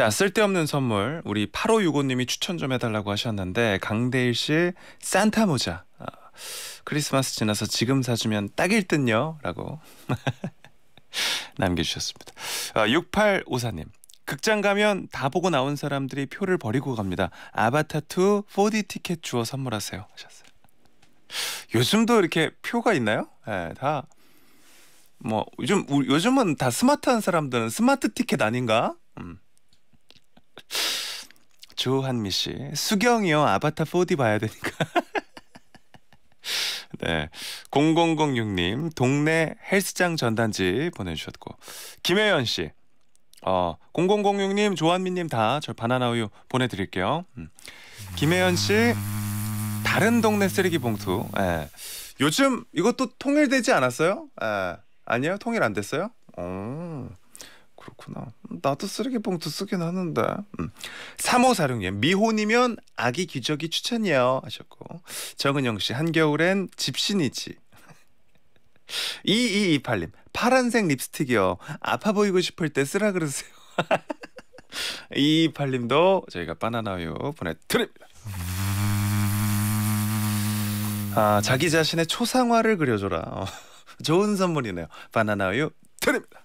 자, 쓸데없는 선물 우리 8565님이 추천 좀 해달라고 하셨는데 강대일 씨 산타 모자 아, 크리스마스 지나서 지금 사주면 딱일 듯요 라고 남겨주셨습니다. 아, 6854님 극장 가면 다 보고 나온 사람들이 표를 버리고 갑니다. 아바타2 4D 티켓 주어 선물하세요 하셨어요. 요즘도 이렇게 표가 있나요? 네, 예, 다뭐 요즘 요즘은 다 스마트한 사람들은 스마트 티켓 아닌가? 음. 조한미 씨. 수경이요. 아바타 4D 봐야 되니까. 네. 0006님, 동네 헬스장 전단지 보내주셨고. 김혜연 씨, 어, 0006님, 조한미님 다 저 바나나 우유 보내드릴게요. 음. 김혜연 씨, 다른 동네 쓰레기 봉투. 예. 요즘 이것도 통일되지 않았어요? 예. 아니요, 통일 안 됐어요? 오, 어, 그렇구나. 나도 쓰레기 봉투 쓰긴 하는데. 음. 3546님 미혼이면 아기 귀족이 추천이요 하셨고 정은영 씨 한겨울엔 집신이지. 2228님 파란색 립스틱이요. 아파 보이고 싶을 때 쓰라 그러세요. 2 2 8님도 저희가 바나나유 보내드립니다. 아 자기 자신의 초상화를 그려줘라. 좋은 선물이네요. 바나나우유 드립니다.